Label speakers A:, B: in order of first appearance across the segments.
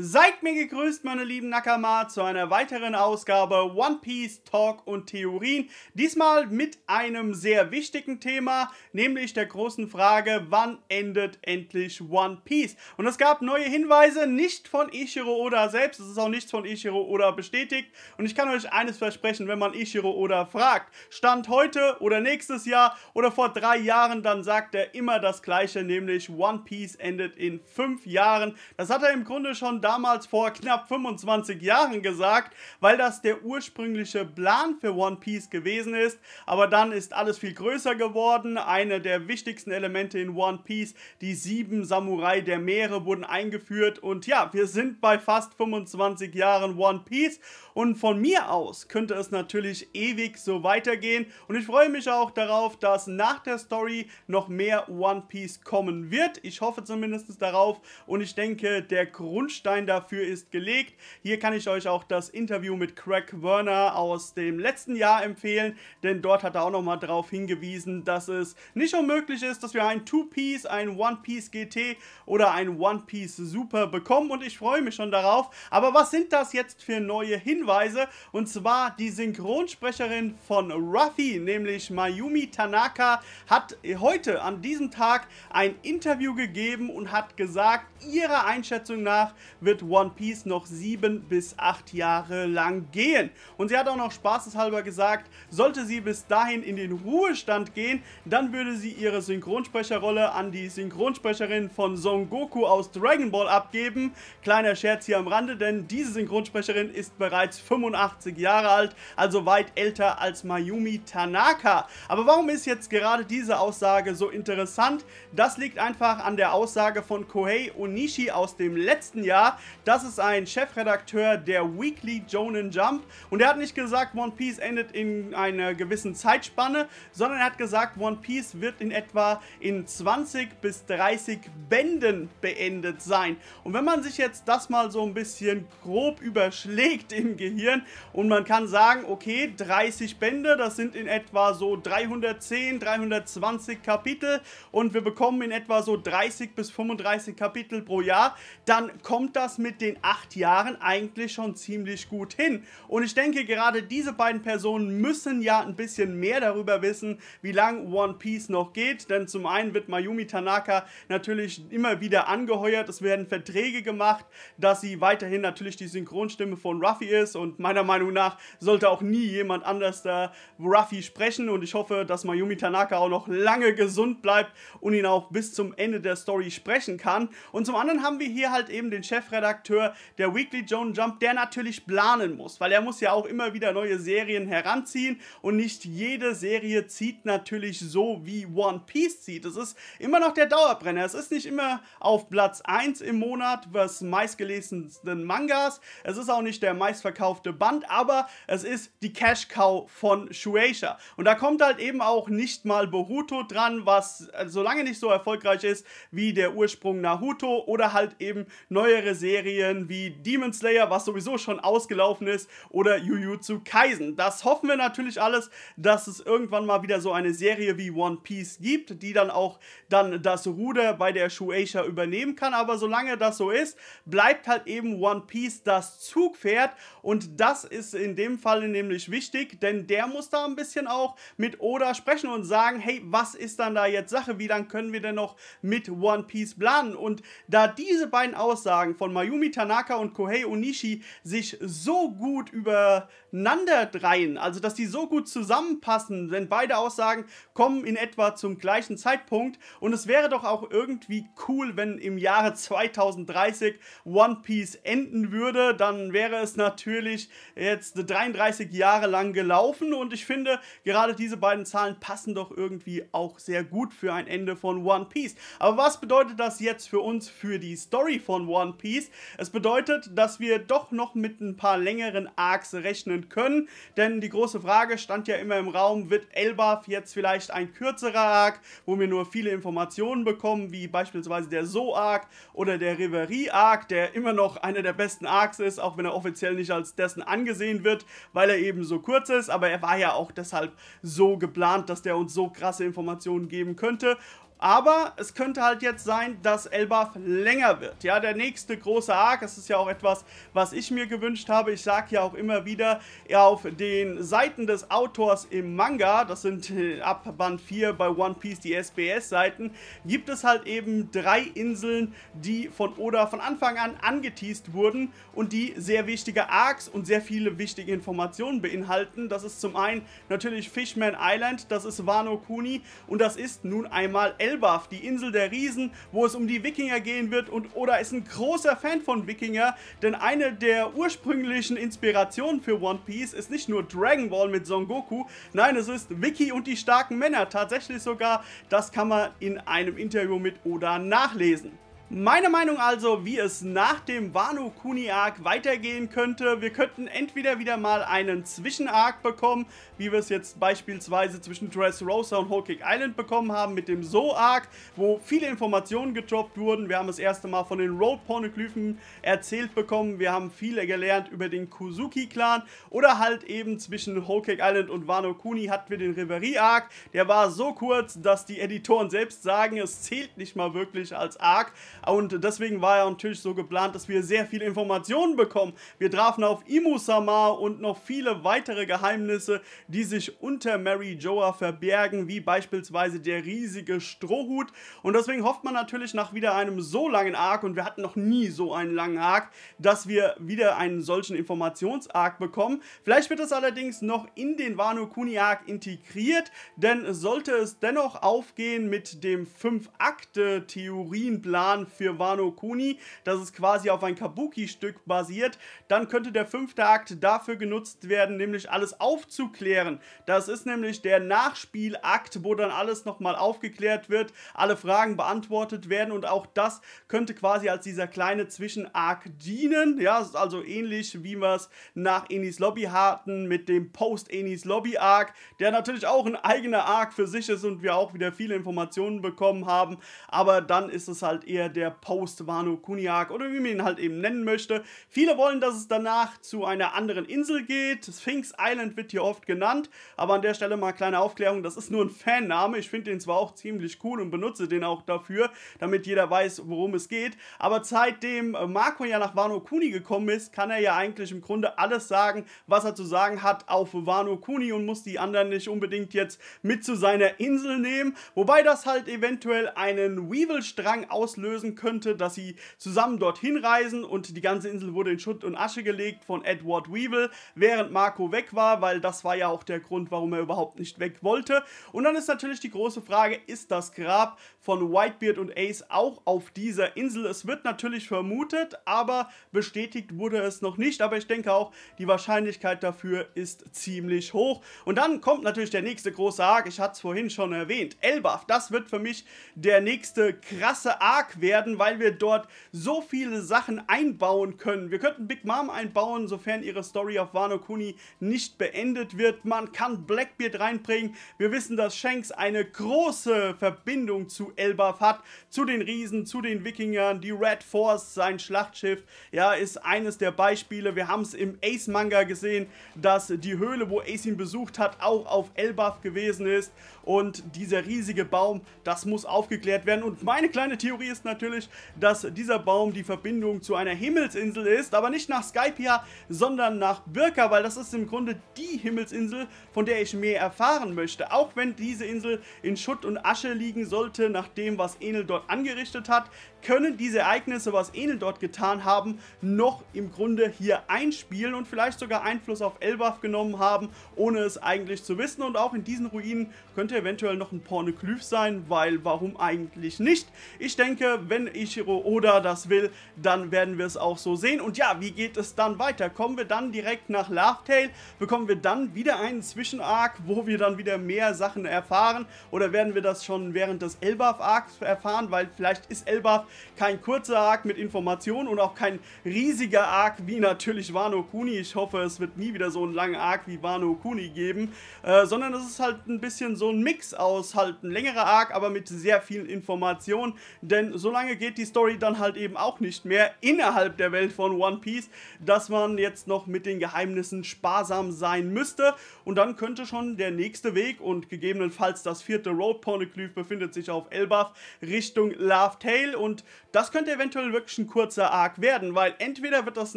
A: Seid mir gegrüßt, meine lieben Nakama, zu einer weiteren Ausgabe One Piece Talk und Theorien. Diesmal mit einem sehr wichtigen Thema, nämlich der großen Frage, wann endet endlich One Piece? Und es gab neue Hinweise, nicht von Ichiro Oda selbst, es ist auch nichts von Ichiro Oda bestätigt. Und ich kann euch eines versprechen, wenn man Ichiro Oda fragt, Stand heute oder nächstes Jahr oder vor drei Jahren, dann sagt er immer das Gleiche, nämlich One Piece endet in fünf Jahren. Das hat er im Grunde schon damals damals vor knapp 25 Jahren gesagt, weil das der ursprüngliche Plan für One Piece gewesen ist. Aber dann ist alles viel größer geworden. Eine der wichtigsten Elemente in One Piece, die sieben Samurai der Meere, wurden eingeführt. Und ja, wir sind bei fast 25 Jahren One Piece. Und von mir aus könnte es natürlich ewig so weitergehen. Und ich freue mich auch darauf, dass nach der Story noch mehr One Piece kommen wird. Ich hoffe zumindest darauf. Und ich denke, der Grundstein Grundstein dafür ist gelegt. Hier kann ich euch auch das Interview mit Craig Werner aus dem letzten Jahr empfehlen, denn dort hat er auch nochmal darauf hingewiesen, dass es nicht unmöglich ist, dass wir ein Two-Piece, ein One-Piece GT oder ein One-Piece Super bekommen und ich freue mich schon darauf. Aber was sind das jetzt für neue Hinweise? Und zwar die Synchronsprecherin von Ruffy, nämlich Mayumi Tanaka, hat heute an diesem Tag ein Interview gegeben und hat gesagt, ihrer Einschätzung nach wird One Piece noch sieben bis acht Jahre lang gehen. Und sie hat auch noch spaßeshalber gesagt, sollte sie bis dahin in den Ruhestand gehen, dann würde sie ihre Synchronsprecherrolle an die Synchronsprecherin von Son Goku aus Dragon Ball abgeben. Kleiner Scherz hier am Rande, denn diese Synchronsprecherin ist bereits 85 Jahre alt, also weit älter als Mayumi Tanaka. Aber warum ist jetzt gerade diese Aussage so interessant? Das liegt einfach an der Aussage von Kohei Onishi aus dem letzten Jahr, das ist ein Chefredakteur der Weekly Jonen Jump und er hat nicht gesagt, One Piece endet in einer gewissen Zeitspanne, sondern er hat gesagt, One Piece wird in etwa in 20 bis 30 Bänden beendet sein. Und wenn man sich jetzt das mal so ein bisschen grob überschlägt im Gehirn und man kann sagen, okay, 30 Bände, das sind in etwa so 310, 320 Kapitel und wir bekommen in etwa so 30 bis 35 Kapitel pro Jahr, dann kommt das mit den acht Jahren eigentlich schon ziemlich gut hin. Und ich denke, gerade diese beiden Personen müssen ja ein bisschen mehr darüber wissen, wie lang One Piece noch geht. Denn zum einen wird Mayumi Tanaka natürlich immer wieder angeheuert. Es werden Verträge gemacht, dass sie weiterhin natürlich die Synchronstimme von Ruffy ist. Und meiner Meinung nach sollte auch nie jemand anders da Ruffy sprechen. Und ich hoffe, dass Mayumi Tanaka auch noch lange gesund bleibt und ihn auch bis zum Ende der Story sprechen kann. Und zum anderen haben wir hier halt eben den Chef Chefredakteur der Weekly Joan Jump, der natürlich planen muss, weil er muss ja auch immer wieder neue Serien heranziehen und nicht jede Serie zieht natürlich so wie One Piece zieht. Es ist immer noch der Dauerbrenner. Es ist nicht immer auf Platz 1 im Monat was meistgelesensten Mangas. Es ist auch nicht der meistverkaufte Band, aber es ist die Cash Cow von Shueisha. Und da kommt halt eben auch nicht mal Boruto dran, was äh, so lange nicht so erfolgreich ist wie der Ursprung Naruto oder halt eben neuere Serien wie Demon Slayer, was sowieso schon ausgelaufen ist, oder Jujutsu Kaisen. Das hoffen wir natürlich alles, dass es irgendwann mal wieder so eine Serie wie One Piece gibt, die dann auch dann das Ruder bei der Shueisha übernehmen kann. Aber solange das so ist, bleibt halt eben One Piece das Zugpferd und das ist in dem Fall nämlich wichtig, denn der muss da ein bisschen auch mit Oda sprechen und sagen, hey, was ist dann da jetzt Sache? Wie lange können wir denn noch mit One Piece planen? Und da diese beiden Aussagen von von Mayumi Tanaka und Kohei Onishi sich so gut über aneinanderreihen, also dass die so gut zusammenpassen, denn beide Aussagen kommen in etwa zum gleichen Zeitpunkt. Und es wäre doch auch irgendwie cool, wenn im Jahre 2030 One Piece enden würde. Dann wäre es natürlich jetzt 33 Jahre lang gelaufen. Und ich finde, gerade diese beiden Zahlen passen doch irgendwie auch sehr gut für ein Ende von One Piece. Aber was bedeutet das jetzt für uns, für die Story von One Piece? Es bedeutet, dass wir doch noch mit ein paar längeren Arcs rechnen öffnen können. Denn die große Frage stand ja immer im Raum, wird Elbaf jetzt vielleicht ein kürzerer Arc, wo wir nur viele Informationen bekommen, wie beispielsweise der So-Arc oder der Reverie-Arc, der immer noch einer der besten Arcs ist, auch wenn er offiziell nicht als dessen angesehen wird, weil er eben so kurz ist. Aber er war ja auch deshalb so geplant, dass der uns so krasse Informationen geben könnte. Aber es könnte halt jetzt sein, dass Elbaf länger wird. Ja, der nächste große Arc, das ist ja auch etwas, was ich mir gewünscht habe. Ich sage ja auch immer wieder, auf den Seiten des Autors im Manga, das sind äh, ab Band 4 bei One Piece die SBS-Seiten, gibt es halt eben drei Inseln, die von Oda von Anfang an angeteased wurden und die sehr wichtige Arcs und sehr viele wichtige Informationen beinhalten. Das ist zum einen natürlich Fishman Island, das ist Wano Kuni und das ist nun einmal Elbaf. Elbaf, die Insel der Riesen, wo es um die Wikinger gehen wird und Oda ist ein großer Fan von Wikinger, denn eine der ursprünglichen Inspirationen für One Piece ist nicht nur Dragon Ball mit Son Goku, nein, es ist Wiki und die starken Männer. Tatsächlich sogar, das kann man in einem Interview mit Oda nachlesen. Meine Meinung also, wie es nach dem Wano Kuni Arc weitergehen könnte. Wir könnten entweder wieder mal einen Zwischen Arc bekommen, wie wir es jetzt beispielsweise zwischen Dressrosa und Whole Cake Island bekommen haben mit dem So Arc, wo viele Informationen gedroppt wurden. Wir haben das erste Mal von den Road Pornoglyphen erzählt bekommen. Wir haben viel gelernt über den Kuzuki Clan oder halt eben zwischen Whole Cake Island und Wano Kuni hatten wir den Reverie Arc. Der war so kurz, dass die Editoren selbst sagen, es zählt nicht mal wirklich als Arc. Und deswegen war ja natürlich so geplant, dass wir sehr viele Informationen bekommen. Wir trafen auf Imusama und noch viele weitere Geheimnisse, die sich unter Mary Joa verbergen, wie beispielsweise der riesige Strohhut. Und deswegen hofft man natürlich nach wieder einem so langen Arc, und wir hatten noch nie so einen langen Arc, dass wir wieder einen solchen Informationsarc bekommen. Vielleicht wird das allerdings noch in den Wano Kuni Arc integriert, denn sollte es dennoch aufgehen mit dem 5-Akte-Theorienplan für Wano Kuni, das ist quasi auf ein Kabuki-Stück basiert, dann könnte der fünfte Akt dafür genutzt werden, nämlich alles aufzuklären. Das ist nämlich der Nachspielakt, wo dann alles nochmal aufgeklärt wird, alle Fragen beantwortet werden und auch das könnte quasi als dieser kleine Zwischenark dienen. Ja, es ist also ähnlich wie wir es nach Enis Lobby hatten mit dem Post-Enis Lobby Arc, der natürlich auch ein eigener Arc für sich ist und wir auch wieder viele Informationen bekommen haben, aber dann ist es halt eher der der Post Wano Kuniak oder wie man ihn halt eben nennen möchte. Viele wollen, dass es danach zu einer anderen Insel geht. Sphinx Island wird hier oft genannt, aber an der Stelle mal kleine Aufklärung, das ist nur ein Fanname. Ich finde den zwar auch ziemlich cool und benutze den auch dafür, damit jeder weiß, worum es geht, aber seitdem Marco ja nach Wano Kuni gekommen ist, kann er ja eigentlich im Grunde alles sagen, was er zu sagen hat auf Wano Kuni und muss die anderen nicht unbedingt jetzt mit zu seiner Insel nehmen, wobei das halt eventuell einen Weevil-Strang auslösen lassen könnte, dass sie zusammen dorthin reisen und die ganze Insel wurde in Schutt und Asche gelegt von Edward Weevil, während Marco weg war, weil das war ja auch der Grund, warum er überhaupt nicht weg wollte. Und dann ist natürlich die große Frage, ist das Grab von Whitebeard und Ace auch auf dieser Insel? Es wird natürlich vermutet, aber bestätigt wurde es noch nicht, aber ich denke auch, die Wahrscheinlichkeit dafür ist ziemlich hoch. Und dann kommt natürlich der nächste große Arc, ich hatte es vorhin schon erwähnt, Elbaf, das wird für mich der nächste krasse Arc werden, werden, weil wir dort so viele Sachen einbauen können. Wir könnten Big Mom einbauen, sofern ihre Story auf Wano Kuni nicht beendet wird. Man kann Blackbeard reinbringen. Wir wissen, dass Shanks eine große Verbindung zu Elbaf hat, zu den Riesen, zu den Wikingern. Die Red Force, sein Schlachtschiff, ja, ist eines der Beispiele. Wir haben es im Ace-Manga gesehen, dass die Höhle, wo Ace ihn besucht hat, auch auf Elbaf gewesen ist. Und dieser riesige Baum, das muss aufgeklärt werden. Und meine kleine Theorie ist natürlich, natürlich, dass dieser Baum die Verbindung zu einer Himmelsinsel ist, aber nicht nach Skypia, sondern nach Birka, weil das ist im Grunde die Himmelsinsel, von der ich mehr erfahren möchte. Auch wenn diese Insel in Schutt und Asche liegen sollte, nach dem, was Enel dort angerichtet hat, können diese Ereignisse, was Enel dort getan haben, noch im Grunde hier einspielen und vielleicht sogar Einfluss auf Elbaf genommen haben, ohne es eigentlich zu wissen. Und auch in diesen Ruinen könnte eventuell noch ein Pornoglyph sein, weil warum eigentlich nicht? Ich denke, wenn wenn Ichiro Oda das will, dann werden wir es auch so sehen. Und ja, wie geht es dann weiter? Kommen wir dann direkt nach Love Tale? Bekommen wir dann wieder einen Zwischenarc, wo wir dann wieder mehr Sachen erfahren? Oder werden wir das schon während des Elbaf-Arcs erfahren? Weil vielleicht ist Elbaf kein kurzer Arc mit Informationen und auch kein riesiger Arc wie natürlich Wano Kuni. Ich hoffe, es wird nie wieder so einen langen Arc wie Wano Kuni geben, äh, sondern es ist halt ein bisschen so ein Mix aus halt ein längerer Arc, aber mit sehr vielen Informationen. Denn solange lange geht die Story dann halt eben auch nicht mehr innerhalb der Welt von One Piece, dass man jetzt noch mit den Geheimnissen sparsam sein müsste. Und dann könnte schon der nächste Weg und gegebenenfalls das vierte Road Poneglyph befindet sich auf Elbaf Richtung Love Tale. Und das könnte eventuell wirklich ein kurzer Arc werden, weil entweder wird das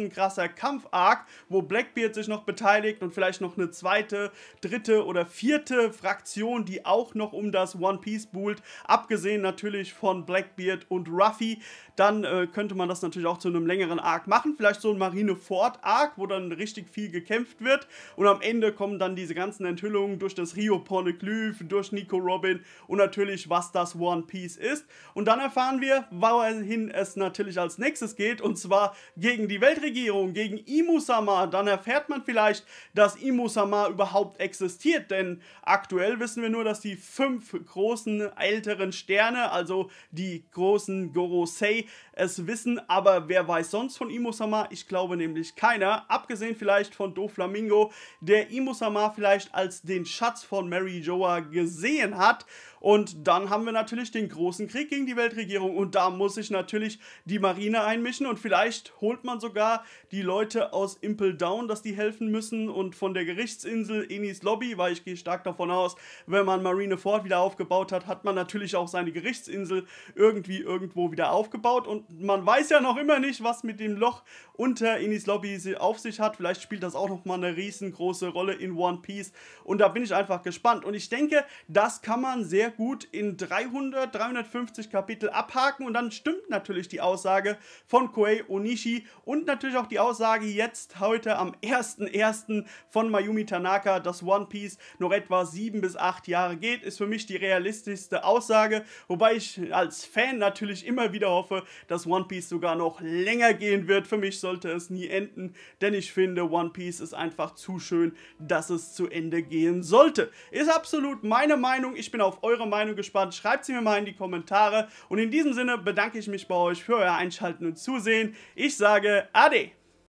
A: ein krasser Kampf-Arc, wo Blackbeard sich noch beteiligt und vielleicht noch eine zweite, dritte oder vierte Fraktion, die auch noch um das One Piece buhlt, abgesehen natürlich von Blackbeard und Ruffy, dann äh, könnte man das natürlich auch zu einem längeren Arc machen. Vielleicht so ein Marineford-Arc, wo dann richtig viel gekämpft wird. Und am Ende kommen dann diese ganzen Enthüllungen durch das Rio Pornoglyph, durch Nico Robin und natürlich, was das One Piece ist. Und dann erfahren wir, wohin es natürlich als nächstes geht. Und zwar gegen die Weltregierung, gegen Imusama. Dann erfährt man vielleicht, dass Imusama überhaupt existiert. Denn aktuell wissen wir nur, dass die fünf großen älteren Sterne, also die großen Gorosei es wissen, aber wer weiß sonst von Imusama? Ich glaube nämlich keiner, abgesehen vielleicht von Doflamingo, der Imusama vielleicht als den Schatz von Mary Joa gesehen hat und dann haben wir natürlich den großen Krieg gegen die Weltregierung und da muss sich natürlich die Marine einmischen und vielleicht holt man sogar die Leute aus Impel Down, dass die helfen müssen und von der Gerichtsinsel Enis Lobby, weil ich gehe stark davon aus, wenn man Marine Ford wieder aufgebaut hat, hat man natürlich auch seine Gerichtsinsel irgendwie irgendwo wieder aufgebaut und man weiß ja noch immer nicht, was mit dem Loch unter Enis Lobby auf sich hat. Vielleicht spielt das auch nochmal eine riesengroße Rolle in One Piece und da bin ich einfach gespannt und ich denke, das kann man sehr gut in 300, 350 Kapitel abhaken und dann stimmt natürlich die Aussage von Koei Onishi und natürlich auch die Aussage jetzt heute am 1.1. von Mayumi Tanaka, dass One Piece noch etwa 7 bis 8 Jahre geht, ist für mich die realistischste Aussage, wobei ich als Fan natürlich immer wieder hoffe, dass One Piece sogar noch länger gehen wird. Für mich sollte es nie enden, denn ich finde, One Piece ist einfach zu schön, dass es zu Ende gehen sollte. Ist absolut meine Meinung, ich bin auf eure eure Meinung gespannt. Schreibt sie mir mal in die Kommentare. Und in diesem Sinne bedanke ich mich bei euch für euer Einschalten und Zusehen. Ich sage Ade!